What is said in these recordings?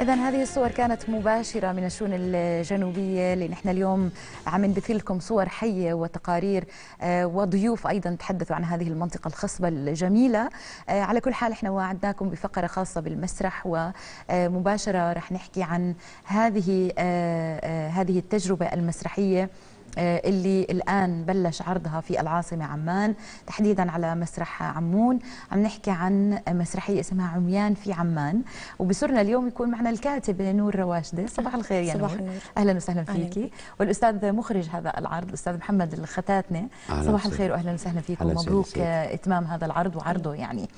إذا هذه الصور كانت مباشرة من الشؤون الجنوبية اللي نحن اليوم عم نبث لكم صور حية وتقارير آه، وضيوف أيضا تحدثوا عن هذه المنطقة الخصبة الجميلة آه، على كل حال احنا وعدناكم بفقرة خاصة بالمسرح ومباشرة رح نحكي عن هذه آه، هذه التجربة المسرحية آه، اللي الآن بلش عرضها في العاصمة عمان تحديدا على مسرح عمون عم نحكي عن مسرحية اسمها عميان في عمان وبسرنا اليوم يكون معنا الكاتبة نور رواشدة صباح الخير يا صباح نور النور. أهلا وسهلا فيكي والأستاذ مخرج هذا العرض الأستاذ محمد الختاتنة صباح الخير وأهلا وسهلا مبروك ومبروك إتمام هذا العرض وعرضه يعني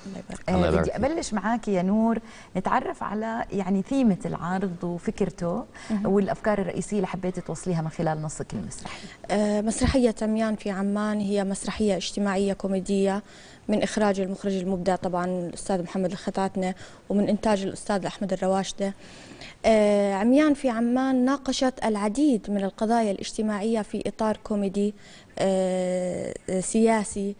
آه، بدي أبلش معك يا نور نتعرف على يعني ثيمة العرض وفكرته والأفكار الرئيسية اللي حبيتي توصليها من خلال نصك المسرحي آه، مسرحية تميان في عمان هي مسرحية اجتماعية كوميدية من إخراج المخرج المبدع طبعا الأستاذ محمد الخطاتنة ومن إنتاج الأستاذ أحمد الرواشدة آه، عميان في عمان ناقشت العديد من القضايا الاجتماعية في إطار كوميدي آه، سياسي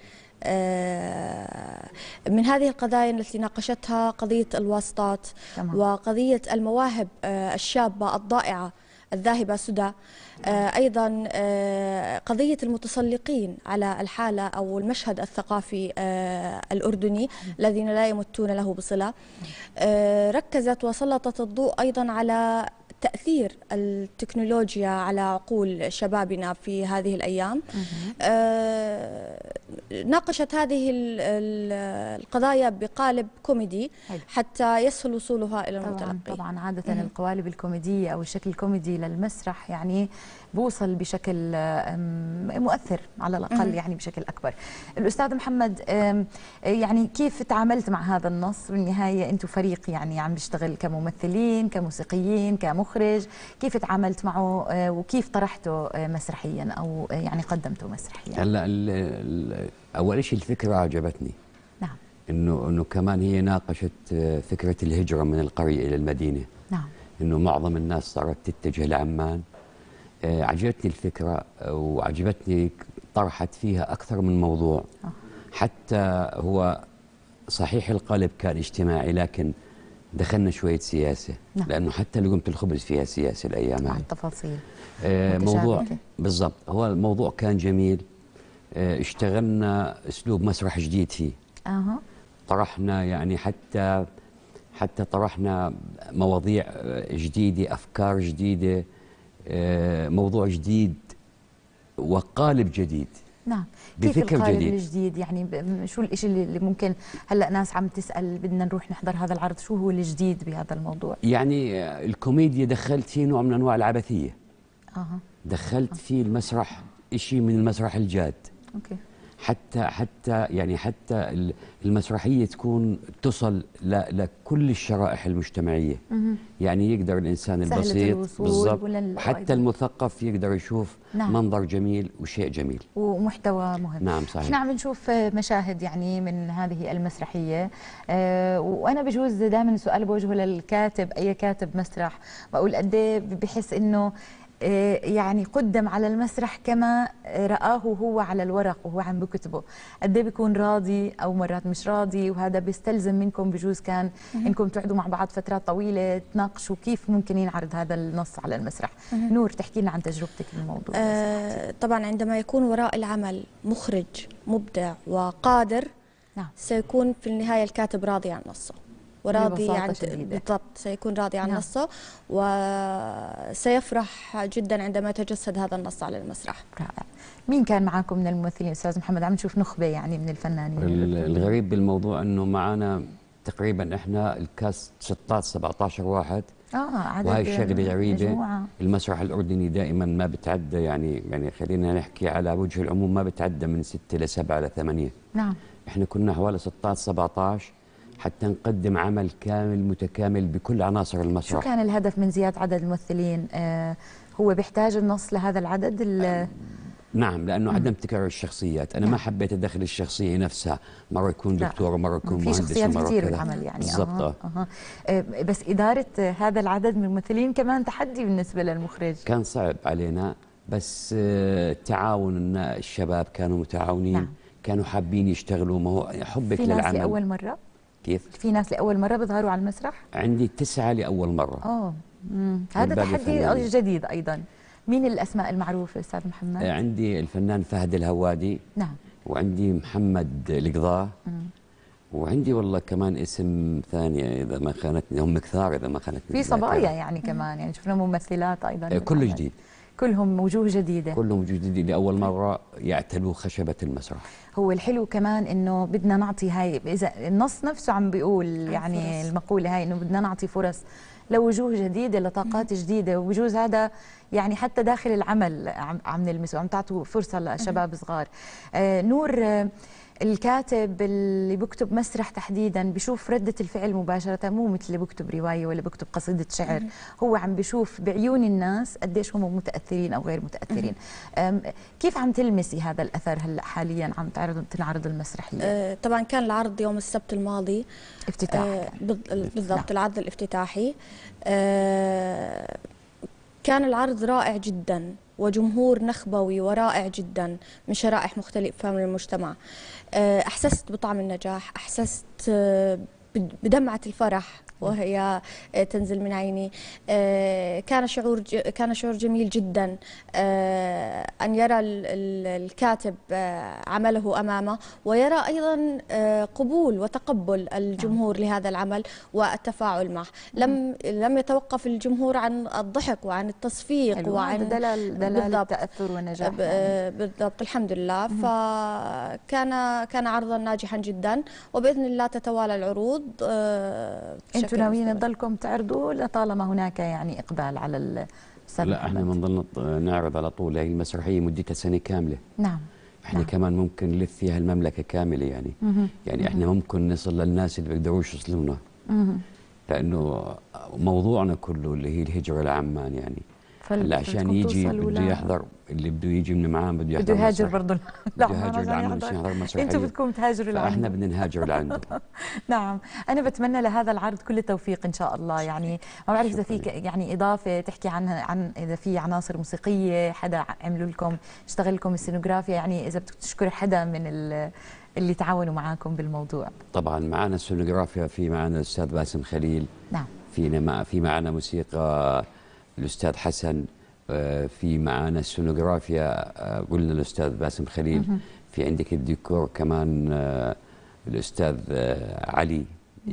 من هذه القضايا التي ناقشتها قضية الواسطات وقضية المواهب الشابة الضائعة الذاهبة سدى آه، أيضا آه، قضية المتسلقين على الحالة أو المشهد الثقافي آه، الأردني الذين لا يمتون له بصلة ركزت وسلطت الضوء أيضا على تأثير التكنولوجيا على عقول شبابنا في هذه الأيام آه ناقشت هذه القضايا بقالب كوميدي حتى يسهل وصولها إلى المتلقي طبعا, طبعا عادة القوالب الكوميدية أو الشكل الكوميدي للمسرح يعني بوصل بشكل مؤثر على الأقل يعني بشكل أكبر الأستاذ محمد يعني كيف تعاملت مع هذا النص بالنهاية أنتم فريق يعني عم بيشتغل كممثلين كموسيقيين كمخرجين المخرج كيف تعاملت معه آه، وكيف طرحته آه، مسرحيا او آه، يعني قدمته مسرحيا هلا اول شيء الفكره عجبتني نعم انه انه كمان هي ناقشت فكره الهجره من القريه الى المدينه نعم انه معظم الناس صارت تتجه لعمان عجبتني الفكره وعجبتني طرحت فيها اكثر من موضوع حتى هو صحيح القالب كان اجتماعي لكن دخلنا شويه سياسه نعم. لانه حتى لقمه الخبز فيها سياسه الايام مع التفاصيل آه موضوع بالضبط هو الموضوع كان جميل آه اشتغلنا اسلوب مسرح جديد فيه اها طرحنا يعني حتى حتى طرحنا مواضيع آه، جديده افكار جديده آه موضوع جديد وقالب جديد نعم كيف بفكر كيف جديد. الجديد يعني شو الشيء اللي ممكن هلا ناس عم تسال بدنا نروح نحضر هذا العرض شو هو الجديد بهذا الموضوع يعني آه، الكوميديا دخلت فيه نوع من انواع العبثيه اها دخلت فيه المسرح شيء من المسرح الجاد اوكي حتى حتى يعني حتى المسرحيه تكون تصل لكل الشرائح المجتمعيه يعني يقدر الانسان البسيط بالضبط حتى المثقف يقدر يشوف نعم. منظر جميل وشيء جميل ومحتوى مهم نعم صحيح احنا عم نشوف مشاهد يعني من هذه المسرحيه أه وانا بجوز دائما سؤال بوجهه للكاتب اي كاتب مسرح بقول قد إيه بحس انه آه، يعني قدم على المسرح كما رآه هو على الورق وهو عم بكتبه قد إيه بيكون راضي أو مرات مش راضي وهذا بيستلزم منكم بجوز كان إنكم تقعدوا مع بعض فترات طويلة تناقشوا كيف ممكن ينعرض هذا النص على المسرح نور تحكي لنا عن تجربتك بالموضوع آه طبعا عندما يكون وراء العمل مخرج مبدع وقادر نعم. سيكون في النهاية الكاتب راضي عن نصه وراضي عن بالضبط سيكون راضي عن نعم. نصه وسيفرح جدا عندما يتجسد هذا النص على المسرح رائع مين كان معاكم من الممثلين استاذ محمد عم نشوف نخبه يعني من الفنانين الغريب بالموضوع انه معنا تقريبا احنا الكاست 16 17 واحد اه عدد وهي شغله غريبه المسرح الاردني دائما ما بتعدى يعني يعني خلينا نحكي على وجه العموم ما بتعدى من 6 ل 7 ل 8 نعم احنا كنا حوالي 16 17 حتى نقدم عمل كامل متكامل بكل عناصر المسرح شو كان الهدف من زيادة عدد الممثلين آه، هو بيحتاج النص لهذا العدد نعم لانه عدم تكرر الشخصيات انا نعم. ما حبيت ادخل الشخصيه نفسها مره يكون دكتور ومره يكون مهندس في شخصيات كثير بالعمل يعني بالضبط أه. أه. أه. بس اداره هذا العدد من الممثلين كمان تحدي بالنسبه للمخرج كان صعب علينا بس آه، تعاون الشباب كانوا متعاونين نعم. كانوا حابين يشتغلوا ما هو حبك في للعمل في اول مره كيف؟ في ناس لأول مرة بيظهروا على المسرح؟ عندي تسعة لأول مرة اه هذا تحدي جديد أيضا مين الأسماء المعروفة أستاذ محمد؟ آه، عندي الفنان فهد الهوادي نعم وعندي محمد القضاء وعندي والله كمان اسم ثاني اذا ما خانتني هم كثار اذا ما خانتني في صبايا يعني كمان يعني شفنا ممثلات ايضا آه، كله جديد كلهم وجوه جديدة كلهم وجوه جديدة لأول مرة يعتلوا خشبة المسرح هو الحلو كمان انه بدنا نعطي هاي اذا النص نفسه عم بيقول يعني فرص. المقولة هاي انه بدنا نعطي فرص لوجوه جديدة لطاقات جديدة وبجوز هذا يعني حتى داخل العمل عم, عم نلمسه عم تعطوا فرصة لشباب صغار آه نور آه الكاتب اللي بكتب مسرح تحديدا بشوف ردة الفعل مباشرة مو مثل اللي بكتب رواية ولا بكتب قصيدة شعر هو عم بشوف بعيون الناس قديش هم متأثرين أو غير متأثرين كيف عم تلمسي هذا الأثر هلأ حاليا عم تعرض تنعرض المسرحية أه، طبعا كان العرض يوم السبت الماضي افتتاحي أه، نعم. بالضبط العرض الافتتاحي أه، كان العرض رائع جدا وجمهور نخبوي ورائع جدا من شرائح مختلفة من المجتمع آه، أحسست بطعم النجاح أحسست آه، بدمعة الفرح وهي آه، تنزل من عيني آه، كان شعور كان شعور جميل جدا آه، أن يرى الكاتب عمله أمامه ويرى أيضا قبول وتقبل الجمهور نعم. لهذا العمل والتفاعل معه لم نعم. لم يتوقف الجمهور عن الضحك وعن التصفيق وعن دلال دلال بالضبط التأثر والنجاح يعني. بالضبط الحمد لله فكان كان عرضا ناجحا جدا وبإذن الله تتوالى العروض تناوين تضلكم تعرضوا لطالما هناك يعني اقبال على السبب لا احنا بنضل نعرض على طول هي يعني المسرحيه مدتها سنه كامله نعم احنا نعم. كمان ممكن نلف فيها المملكه كامله يعني مه. يعني مه. احنا ممكن نصل للناس اللي بيقدروش يوصلونا لانه موضوعنا كله اللي هي الهجره لعمان يعني هلا عشان يجي بده يحضر اللي بده يجي من معان بده يحضر بده يهاجر برضه لا بده يهاجر لعنده عشان يحضر مسرحيه انتم بدكم تهاجروا لعنده احنا بدنا نهاجر لعنده نعم انا بتمنى لهذا العرض كل التوفيق ان شاء الله يعني ما بعرف اذا في يعني اضافه تحكي عنها عن اذا في عناصر موسيقيه حدا عملوا لكم اشتغل لكم السينوغرافيا يعني اذا بدك تشكر حدا من اللي تعاونوا معاكم بالموضوع طبعا معنا السينوغرافيا في معنا الاستاذ باسم خليل نعم فينا في معنا موسيقى الاستاذ حسن آه، في معانا السونوغرافيا آه، قلنا الاستاذ باسم خليل في عندك الديكور كمان آه، الاستاذ علي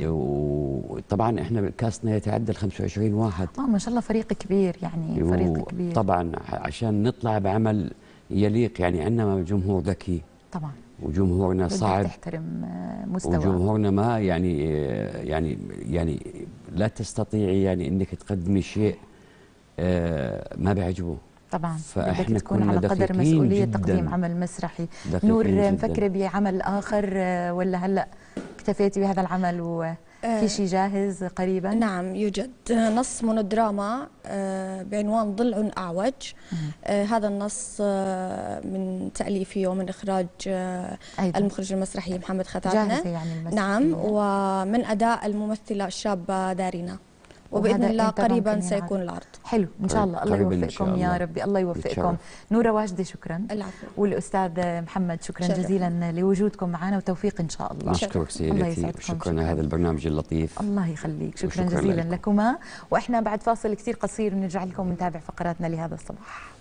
وطبعا احنا كاستنا يتعدى ال 25 واحد اه ما شاء الله فريق كبير يعني فريق كبير طبعا عشان نطلع بعمل يليق يعني عندنا جمهور ذكي طبعا وجمهورنا صعب تحترم مستوى وجمهورنا ما يعني يعني يعني لا تستطيعي يعني انك تقدمي شيء آه، ما بيعجبوه طبعا فاحنا يعني تكون على قدر مسؤوليه تقديم عمل مسرحي نور مفكره بعمل اخر آه، ولا هلا اكتفيتي بهذا العمل و آه، في شيء جاهز قريبا نعم يوجد نص مونودراما بعنوان ضلع اعوج هذا النص من تاليفي ومن اخراج أيضا. المخرج المسرحي محمد جاهزه يعني نعم ومن اداء الممثله الشابه دارينا وباذن الله قريبا سيكون العرض حلو ان شاء الله الله يوفقكم الله. يا ربي الله يوفقكم نوره واجده شكرا العفو والاستاذ محمد شكرا شرف. جزيلا لوجودكم معنا وتوفيق ان شاء الله اشكرك سيدتي شكرا على هذا البرنامج اللطيف الله يخليك شكرا, جزيلا لكم. لكما واحنا بعد فاصل كثير قصير بنرجع لكم نتابع فقراتنا لهذا الصباح